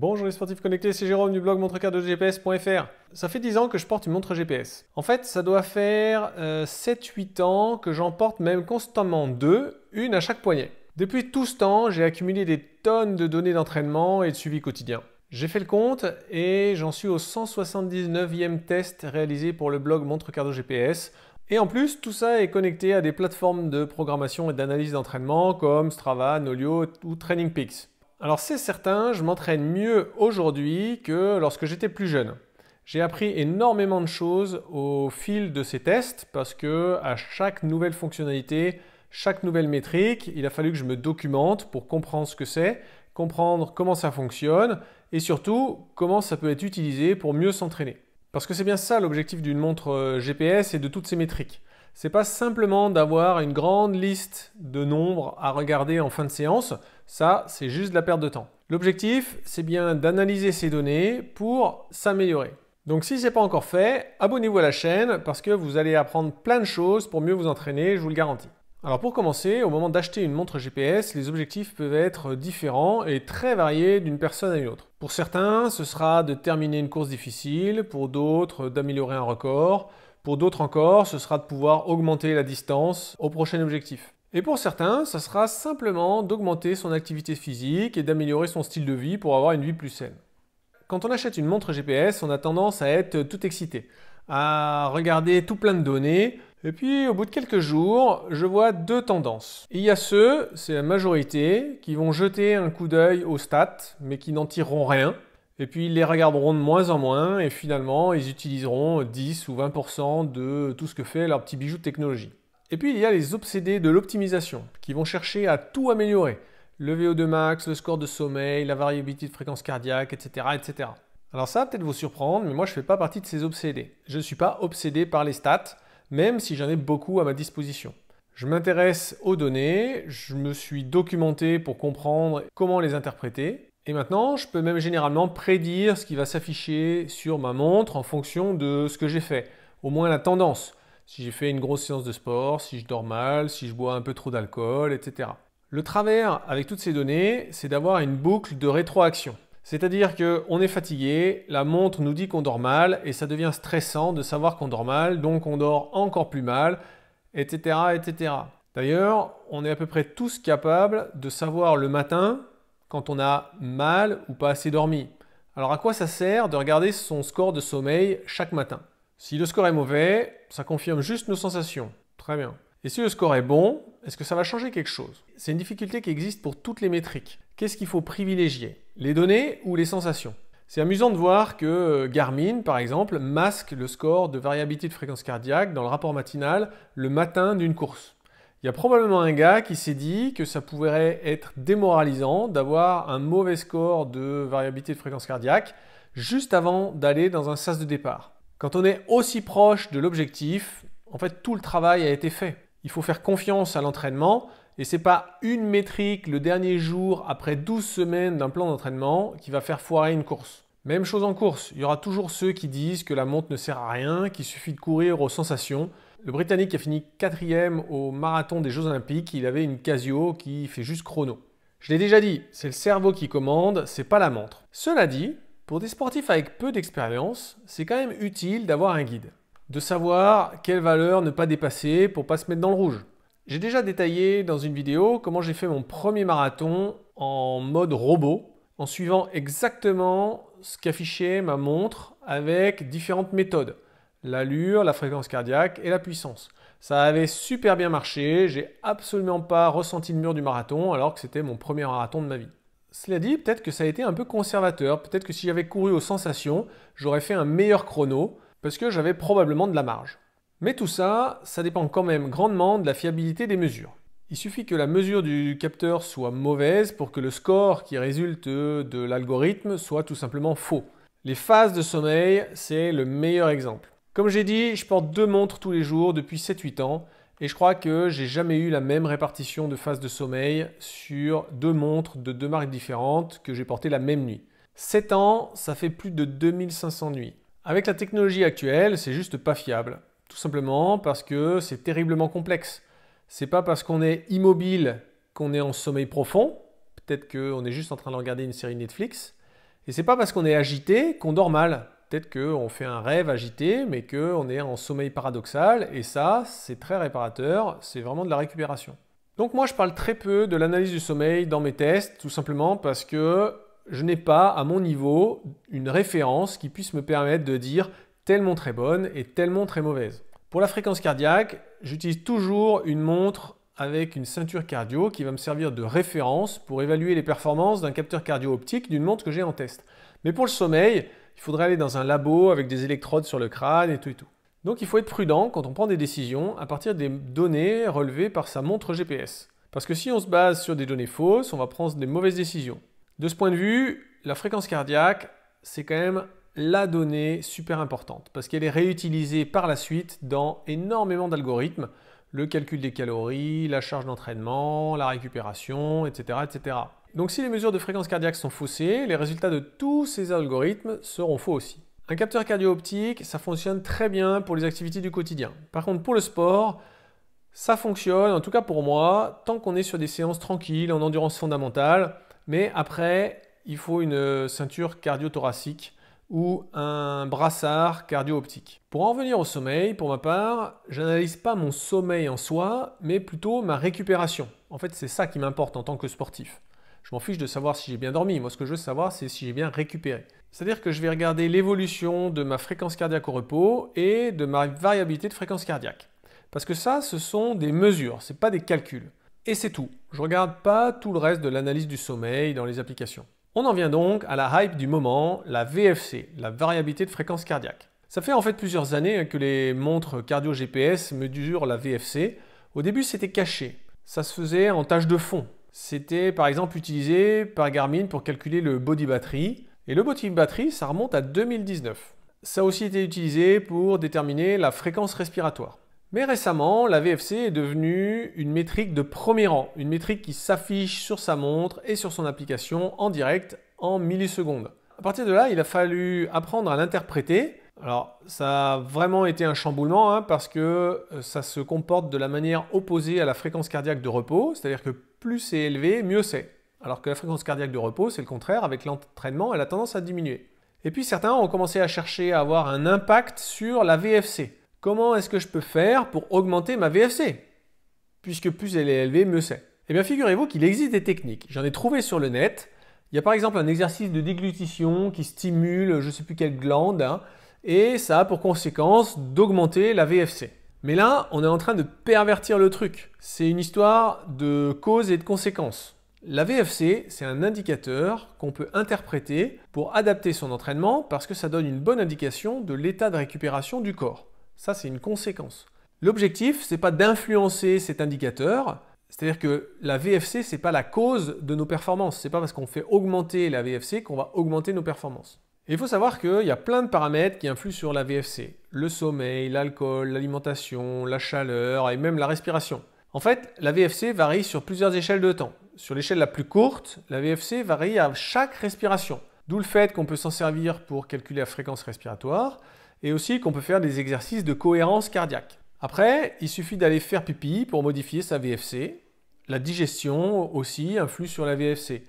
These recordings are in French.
Bonjour les sportifs connectés, c'est Jérôme du blog gps.fr. Ça fait 10 ans que je porte une montre GPS. En fait, ça doit faire 7-8 euh, ans que j'en porte même constamment deux, une à chaque poignet. Depuis tout ce temps, j'ai accumulé des tonnes de données d'entraînement et de suivi quotidien. J'ai fait le compte et j'en suis au 179e test réalisé pour le blog GPS. Et en plus, tout ça est connecté à des plateformes de programmation et d'analyse d'entraînement comme Strava, Nolio ou Peaks. Alors c'est certain, je m'entraîne mieux aujourd'hui que lorsque j'étais plus jeune. J'ai appris énormément de choses au fil de ces tests parce que à chaque nouvelle fonctionnalité, chaque nouvelle métrique, il a fallu que je me documente pour comprendre ce que c'est, comprendre comment ça fonctionne et surtout comment ça peut être utilisé pour mieux s'entraîner. Parce que c'est bien ça l'objectif d'une montre euh, GPS et de toutes ces métriques c'est pas simplement d'avoir une grande liste de nombres à regarder en fin de séance, ça c'est juste de la perte de temps. L'objectif, c'est bien d'analyser ces données pour s'améliorer. Donc si ce n'est pas encore fait, abonnez-vous à la chaîne parce que vous allez apprendre plein de choses pour mieux vous entraîner, je vous le garantis. Alors pour commencer, au moment d'acheter une montre GPS, les objectifs peuvent être différents et très variés d'une personne à une autre. Pour certains, ce sera de terminer une course difficile, pour d'autres d'améliorer un record, pour d'autres encore, ce sera de pouvoir augmenter la distance au prochain objectif. Et pour certains, ce sera simplement d'augmenter son activité physique et d'améliorer son style de vie pour avoir une vie plus saine. Quand on achète une montre GPS, on a tendance à être tout excité, à regarder tout plein de données, et puis au bout de quelques jours, je vois deux tendances. Il y a ceux, c'est la majorité, qui vont jeter un coup d'œil aux stats, mais qui n'en tireront rien, et puis ils les regarderont de moins en moins, et finalement ils utiliseront 10 ou 20% de tout ce que fait leur petit bijou de technologie. Et puis il y a les obsédés de l'optimisation, qui vont chercher à tout améliorer. Le VO2 max, le score de sommeil, la variabilité de fréquence cardiaque, etc. Alors ça va peut-être vous surprendre, mais moi je ne fais pas partie de ces obsédés. Je ne suis pas obsédé par les stats, même si j'en ai beaucoup à ma disposition. Je m'intéresse aux données, je me suis documenté pour comprendre comment les interpréter, et maintenant, je peux même généralement prédire ce qui va s'afficher sur ma montre en fonction de ce que j'ai fait, au moins la tendance. Si j'ai fait une grosse séance de sport, si je dors mal, si je bois un peu trop d'alcool, etc. Le travers avec toutes ces données, c'est d'avoir une boucle de rétroaction. C'est-à-dire qu'on est fatigué, la montre nous dit qu'on dort mal et ça devient stressant de savoir qu'on dort mal, donc on dort encore plus mal, etc. etc. D'ailleurs, on est à peu près tous capables de savoir le matin quand on a mal ou pas assez dormi. Alors à quoi ça sert de regarder son score de sommeil chaque matin Si le score est mauvais, ça confirme juste nos sensations. Très bien. Et si le score est bon, est-ce que ça va changer quelque chose C'est une difficulté qui existe pour toutes les métriques. Qu'est-ce qu'il faut privilégier Les données ou les sensations c'est amusant de voir que euh, Garmin, par exemple, masque le score de variabilité de fréquence cardiaque dans le rapport matinal le matin d'une course. Il y a probablement un gars qui s'est dit que ça pouvait être démoralisant d'avoir un mauvais score de variabilité de fréquence cardiaque juste avant d'aller dans un sas de départ. Quand on est aussi proche de l'objectif, en fait tout le travail a été fait. Il faut faire confiance à l'entraînement et c'est pas une métrique le dernier jour après 12 semaines d'un plan d'entraînement qui va faire foirer une course. Même chose en course, il y aura toujours ceux qui disent que la montre ne sert à rien, qu'il suffit de courir aux sensations. Le Britannique a fini quatrième au marathon des Jeux Olympiques. Il avait une Casio qui fait juste chrono. Je l'ai déjà dit, c'est le cerveau qui commande, c'est pas la montre. Cela dit, pour des sportifs avec peu d'expérience, c'est quand même utile d'avoir un guide. De savoir quelle valeur ne pas dépasser pour pas se mettre dans le rouge. J'ai déjà détaillé dans une vidéo comment j'ai fait mon premier marathon en mode robot, en suivant exactement ce qu'affichait ma montre avec différentes méthodes l'allure, la fréquence cardiaque et la puissance. Ça avait super bien marché, j'ai absolument pas ressenti le mur du marathon alors que c'était mon premier marathon de ma vie. Cela dit, peut-être que ça a été un peu conservateur, peut-être que si j'avais couru aux sensations, j'aurais fait un meilleur chrono, parce que j'avais probablement de la marge. Mais tout ça, ça dépend quand même grandement de la fiabilité des mesures. Il suffit que la mesure du capteur soit mauvaise pour que le score qui résulte de l'algorithme soit tout simplement faux. Les phases de sommeil, c'est le meilleur exemple. Comme j'ai dit, je porte deux montres tous les jours depuis 7-8 ans. Et je crois que j'ai jamais eu la même répartition de phases de sommeil sur deux montres de deux marques différentes que j'ai portées la même nuit. 7 ans, ça fait plus de 2500 nuits. Avec la technologie actuelle, c'est juste pas fiable. Tout simplement parce que c'est terriblement complexe. C'est pas parce qu'on est immobile qu'on est en sommeil profond. Peut-être qu'on est juste en train de regarder une série Netflix. Et c'est pas parce qu'on est agité qu'on dort mal peut-être qu'on fait un rêve agité, mais qu'on est en sommeil paradoxal, et ça, c'est très réparateur, c'est vraiment de la récupération. Donc moi, je parle très peu de l'analyse du sommeil dans mes tests, tout simplement parce que je n'ai pas, à mon niveau, une référence qui puisse me permettre de dire tellement très bonne et tellement très mauvaise. Pour la fréquence cardiaque, j'utilise toujours une montre avec une ceinture cardio qui va me servir de référence pour évaluer les performances d'un capteur cardio-optique d'une montre que j'ai en test. Mais pour le sommeil, il faudrait aller dans un labo avec des électrodes sur le crâne et tout et tout. Donc il faut être prudent quand on prend des décisions à partir des données relevées par sa montre GPS. Parce que si on se base sur des données fausses, on va prendre des mauvaises décisions. De ce point de vue, la fréquence cardiaque, c'est quand même la donnée super importante, parce qu'elle est réutilisée par la suite dans énormément d'algorithmes, le calcul des calories, la charge d'entraînement, la récupération, etc. etc. Donc si les mesures de fréquence cardiaque sont faussées, les résultats de tous ces algorithmes seront faux aussi. Un capteur cardio-optique, ça fonctionne très bien pour les activités du quotidien. Par contre, pour le sport, ça fonctionne, en tout cas pour moi, tant qu'on est sur des séances tranquilles, en endurance fondamentale. Mais après, il faut une euh, ceinture cardio-thoracique ou un brassard cardio-optique. Pour en venir au sommeil, pour ma part, j'analyse pas mon sommeil en soi, mais plutôt ma récupération. En fait, c'est ça qui m'importe en tant que sportif. Je m'en fiche de savoir si j'ai bien dormi. Moi, ce que je veux savoir, c'est si j'ai bien récupéré. C'est-à-dire que je vais regarder l'évolution de ma fréquence cardiaque au repos et de ma variabilité de fréquence cardiaque. Parce que ça, ce sont des mesures, ce n'est pas des calculs. Et c'est tout. Je ne regarde pas tout le reste de l'analyse du sommeil dans les applications. On en vient donc à la hype du moment, la VFC, la variabilité de fréquence cardiaque. Ça fait en fait plusieurs années que les montres cardio-GPS mesurent la VFC. Au début, c'était caché. Ça se faisait en tâche de fond. C'était par exemple utilisé par Garmin pour calculer le body battery. Et le body battery, ça remonte à 2019. Ça a aussi été utilisé pour déterminer la fréquence respiratoire. Mais récemment, la VFC est devenue une métrique de premier rang, une métrique qui s'affiche sur sa montre et sur son application en direct en millisecondes. À partir de là, il a fallu apprendre à l'interpréter. Alors, ça a vraiment été un chamboulement hein, parce que euh, ça se comporte de la manière opposée à la fréquence cardiaque de repos, c'est-à-dire que plus c'est élevé, mieux c'est. Alors que la fréquence cardiaque de repos, c'est le contraire, avec l'entraînement, elle a tendance à diminuer. Et puis certains ont commencé à chercher à avoir un impact sur la VFC. Comment est-ce que je peux faire pour augmenter ma VFC Puisque plus elle est élevée, mieux c'est. Eh bien figurez-vous qu'il existe des techniques. J'en ai trouvé sur le net. Il y a par exemple un exercice de déglutition qui stimule je ne sais plus quelle glande, hein, et ça a pour conséquence d'augmenter la VFC. Mais là, on est en train de pervertir le truc. C'est une histoire de cause et de conséquences. La VFC, c'est un indicateur qu'on peut interpréter pour adapter son entraînement parce que ça donne une bonne indication de l'état de récupération du corps. Ça, c'est une conséquence. L'objectif, c'est pas d'influencer cet indicateur, c'est-à-dire que la VFC, c'est pas la cause de nos performances. C'est pas parce qu'on fait augmenter la VFC qu'on va augmenter nos performances il faut savoir qu'il y a plein de paramètres qui influent sur la VFC. Le sommeil, l'alcool, l'alimentation, la chaleur et même la respiration. En fait, la VFC varie sur plusieurs échelles de temps. Sur l'échelle la plus courte, la VFC varie à chaque respiration. D'où le fait qu'on peut s'en servir pour calculer la fréquence respiratoire et aussi qu'on peut faire des exercices de cohérence cardiaque. Après, il suffit d'aller faire pipi pour modifier sa VFC. La digestion aussi influe sur la VFC.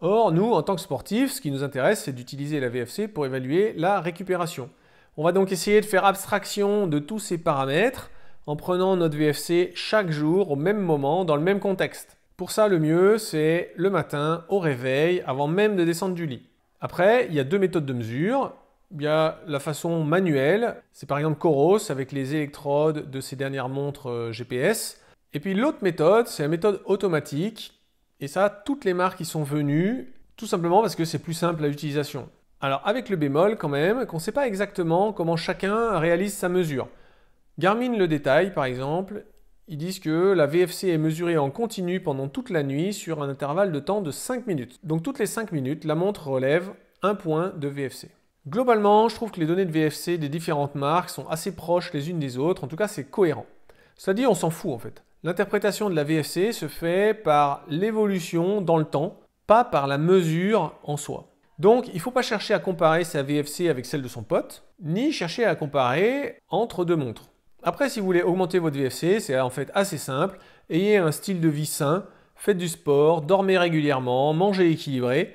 Or, nous, en tant que sportifs, ce qui nous intéresse, c'est d'utiliser la VFC pour évaluer la récupération. On va donc essayer de faire abstraction de tous ces paramètres en prenant notre VFC chaque jour au même moment, dans le même contexte. Pour ça, le mieux, c'est le matin, au réveil, avant même de descendre du lit. Après, il y a deux méthodes de mesure. Il y a la façon manuelle, c'est par exemple Coros avec les électrodes de ces dernières montres euh, GPS. Et puis l'autre méthode, c'est la méthode automatique et ça, toutes les marques y sont venues, tout simplement parce que c'est plus simple à l'utilisation. Alors avec le bémol quand même, qu'on ne sait pas exactement comment chacun réalise sa mesure. Garmin le détail, par exemple, ils disent que la VFC est mesurée en continu pendant toute la nuit sur un intervalle de temps de 5 minutes. Donc toutes les 5 minutes, la montre relève un point de VFC. Globalement, je trouve que les données de VFC des différentes marques sont assez proches les unes des autres, en tout cas c'est cohérent. Cela dit, on s'en fout en fait. L'interprétation de la VFC se fait par l'évolution dans le temps, pas par la mesure en soi. Donc il ne faut pas chercher à comparer sa VFC avec celle de son pote, ni chercher à comparer entre deux montres. Après, si vous voulez augmenter votre VFC, c'est en fait assez simple. Ayez un style de vie sain, faites du sport, dormez régulièrement, mangez équilibré.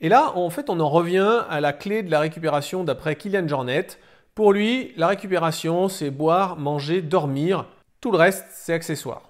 Et là, en fait, on en revient à la clé de la récupération d'après Kylian Jornet. Pour lui, la récupération, c'est boire, manger, dormir, tout le reste, c'est accessoire.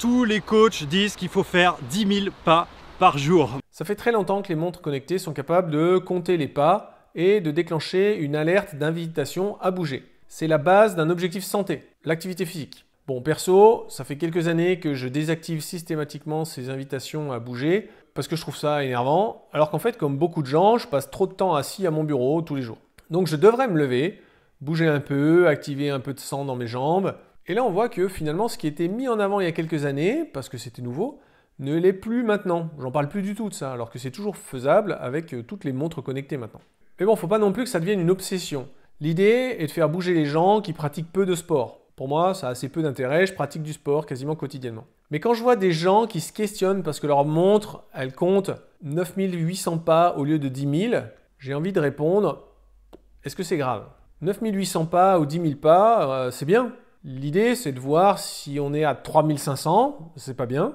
Tous les coachs disent qu'il faut faire 10 000 pas par jour. Ça fait très longtemps que les montres connectées sont capables de compter les pas et de déclencher une alerte d'invitation à bouger. C'est la base d'un objectif santé, l'activité physique. Bon, perso, ça fait quelques années que je désactive systématiquement ces invitations à bouger parce que je trouve ça énervant, alors qu'en fait, comme beaucoup de gens, je passe trop de temps assis à mon bureau tous les jours. Donc je devrais me lever, bouger un peu, activer un peu de sang dans mes jambes, et là, on voit que finalement, ce qui était mis en avant il y a quelques années, parce que c'était nouveau, ne l'est plus maintenant. J'en parle plus du tout de ça, alors que c'est toujours faisable avec euh, toutes les montres connectées maintenant. Mais bon, faut pas non plus que ça devienne une obsession. L'idée est de faire bouger les gens qui pratiquent peu de sport. Pour moi, ça a assez peu d'intérêt, je pratique du sport quasiment quotidiennement. Mais quand je vois des gens qui se questionnent parce que leur montre, elle compte 9800 pas au lieu de 10 000, j'ai envie de répondre, est-ce que c'est grave 9800 pas ou 10 000 pas, euh, c'est bien, L'idée, c'est de voir si on est à 3500, c'est pas bien,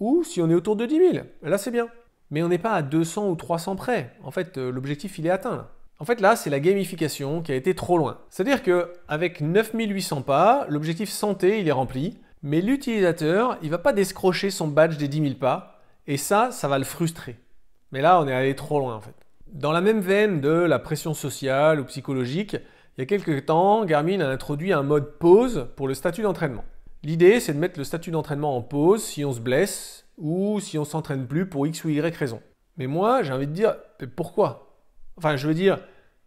ou si on est autour de 10 000, là c'est bien. Mais on n'est pas à 200 ou 300 près. En fait, euh, l'objectif, il est atteint. Là. En fait, là, c'est la gamification qui a été trop loin. C'est-à-dire qu'avec 9800 pas, l'objectif santé, il est rempli, mais l'utilisateur, il va pas décrocher son badge des 10 000 pas, et ça, ça va le frustrer. Mais là, on est allé trop loin, en fait. Dans la même veine de la pression sociale ou psychologique, il y a quelques temps, Garmin a introduit un mode pause pour le statut d'entraînement. L'idée, c'est de mettre le statut d'entraînement en pause si on se blesse ou si on s'entraîne plus pour X ou Y raison. Mais moi, j'ai envie de dire, pourquoi Enfin, je veux dire,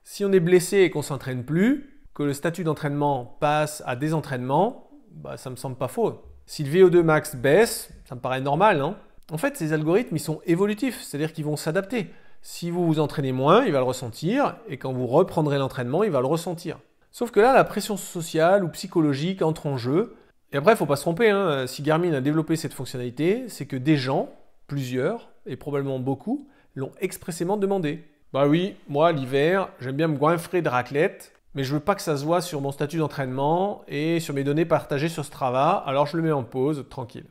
si on est blessé et qu'on s'entraîne plus, que le statut d'entraînement passe à désentraînement, bah, ça me semble pas faux. Si le VO2 max baisse, ça me paraît normal, hein. En fait, ces algorithmes, ils sont évolutifs, c'est-à-dire qu'ils vont s'adapter. Si vous vous entraînez moins, il va le ressentir, et quand vous reprendrez l'entraînement, il va le ressentir. Sauf que là, la pression sociale ou psychologique entre en jeu. Et après, il faut pas se tromper, hein. si Garmin a développé cette fonctionnalité, c'est que des gens, plusieurs, et probablement beaucoup, l'ont expressément demandé. Bah oui, moi, l'hiver, j'aime bien me goinfrer de raclette, mais je veux pas que ça se voit sur mon statut d'entraînement et sur mes données partagées sur Strava, alors je le mets en pause, tranquille.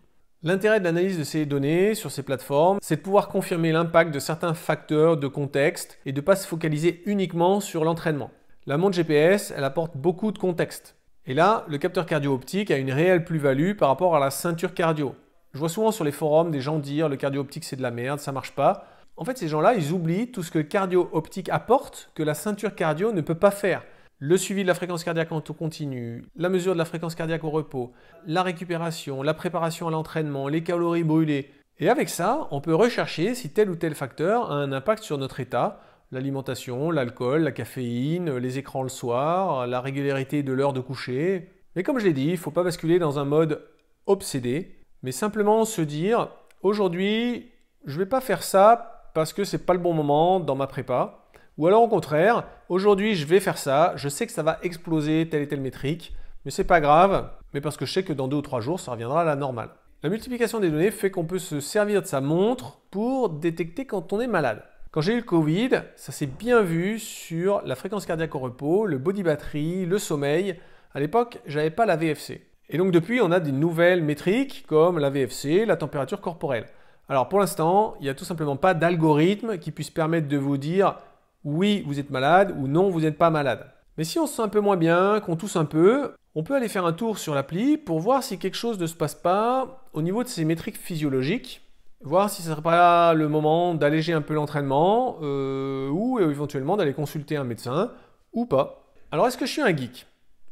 L'intérêt de l'analyse de ces données sur ces plateformes, c'est de pouvoir confirmer l'impact de certains facteurs de contexte et de ne pas se focaliser uniquement sur l'entraînement. La montre GPS, elle apporte beaucoup de contexte. Et là, le capteur cardio-optique a une réelle plus-value par rapport à la ceinture cardio. Je vois souvent sur les forums des gens dire le cardio-optique c'est de la merde, ça marche pas. En fait, ces gens-là, ils oublient tout ce que le cardio-optique apporte que la ceinture cardio ne peut pas faire le suivi de la fréquence cardiaque en continu, la mesure de la fréquence cardiaque au repos, la récupération, la préparation à l'entraînement, les calories brûlées. Et avec ça, on peut rechercher si tel ou tel facteur a un impact sur notre état, l'alimentation, l'alcool, la caféine, les écrans le soir, la régularité de l'heure de coucher. Mais comme je l'ai dit, il ne faut pas basculer dans un mode obsédé, mais simplement se dire aujourd'hui, je ne vais pas faire ça parce que c'est pas le bon moment dans ma prépa. Ou alors au contraire, aujourd'hui je vais faire ça, je sais que ça va exploser telle et telle métrique, mais c'est pas grave, mais parce que je sais que dans deux ou trois jours ça reviendra à la normale. La multiplication des données fait qu'on peut se servir de sa montre pour détecter quand on est malade. Quand j'ai eu le Covid, ça s'est bien vu sur la fréquence cardiaque au repos, le body battery, le sommeil. À l'époque, j'avais pas la VFC. Et donc depuis, on a des nouvelles métriques comme la VFC, la température corporelle. Alors pour l'instant, il n'y a tout simplement pas d'algorithme qui puisse permettre de vous dire oui, vous êtes malade ou non, vous n'êtes pas malade. Mais si on se sent un peu moins bien, qu'on tousse un peu, on peut aller faire un tour sur l'appli pour voir si quelque chose ne se passe pas au niveau de ses métriques physiologiques, voir si ce ne serait pas le moment d'alléger un peu l'entraînement euh, ou éventuellement d'aller consulter un médecin ou pas. Alors est-ce que je suis un geek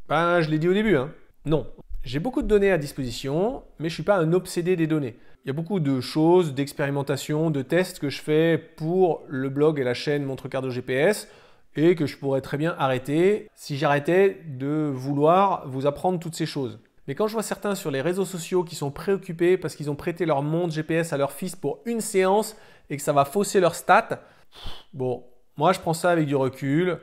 ben, je l'ai dit au début, hein. Non. J'ai beaucoup de données à disposition, mais je ne suis pas un obsédé des données il y a beaucoup de choses, d'expérimentations, de tests que je fais pour le blog et la chaîne Montre Cardo GPS et que je pourrais très bien arrêter si j'arrêtais de vouloir vous apprendre toutes ces choses. Mais quand je vois certains sur les réseaux sociaux qui sont préoccupés parce qu'ils ont prêté leur montre GPS à leur fils pour une séance et que ça va fausser leur stats, bon, moi je prends ça avec du recul.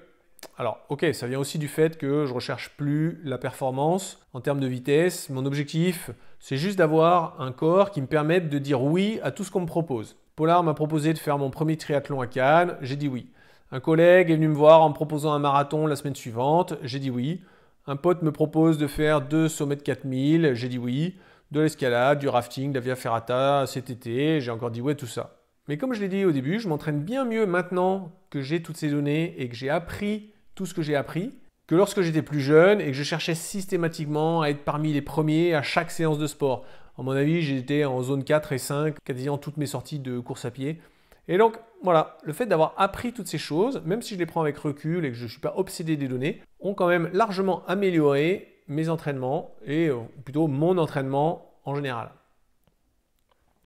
Alors, ok, ça vient aussi du fait que je recherche plus la performance en termes de vitesse. Mon objectif, c'est juste d'avoir un corps qui me permette de dire oui à tout ce qu'on me propose. Polar m'a proposé de faire mon premier triathlon à Cannes, j'ai dit oui. Un collègue est venu me voir en me proposant un marathon la semaine suivante, j'ai dit oui. Un pote me propose de faire deux sommets de 4000, j'ai dit oui. De l'escalade, du rafting, de la via ferrata cet été, j'ai encore dit à tout ça. Mais comme je l'ai dit au début, je m'entraîne bien mieux maintenant que j'ai toutes ces données et que j'ai appris tout ce que j'ai appris que lorsque j'étais plus jeune et que je cherchais systématiquement à être parmi les premiers à chaque séance de sport. en mon avis, j'étais en zone 4 et 5, quasiment toutes mes sorties de course à pied. Et donc, voilà, le fait d'avoir appris toutes ces choses, même si je les prends avec recul et que je ne suis pas obsédé des données, ont quand même largement amélioré mes entraînements et euh, plutôt mon entraînement en général.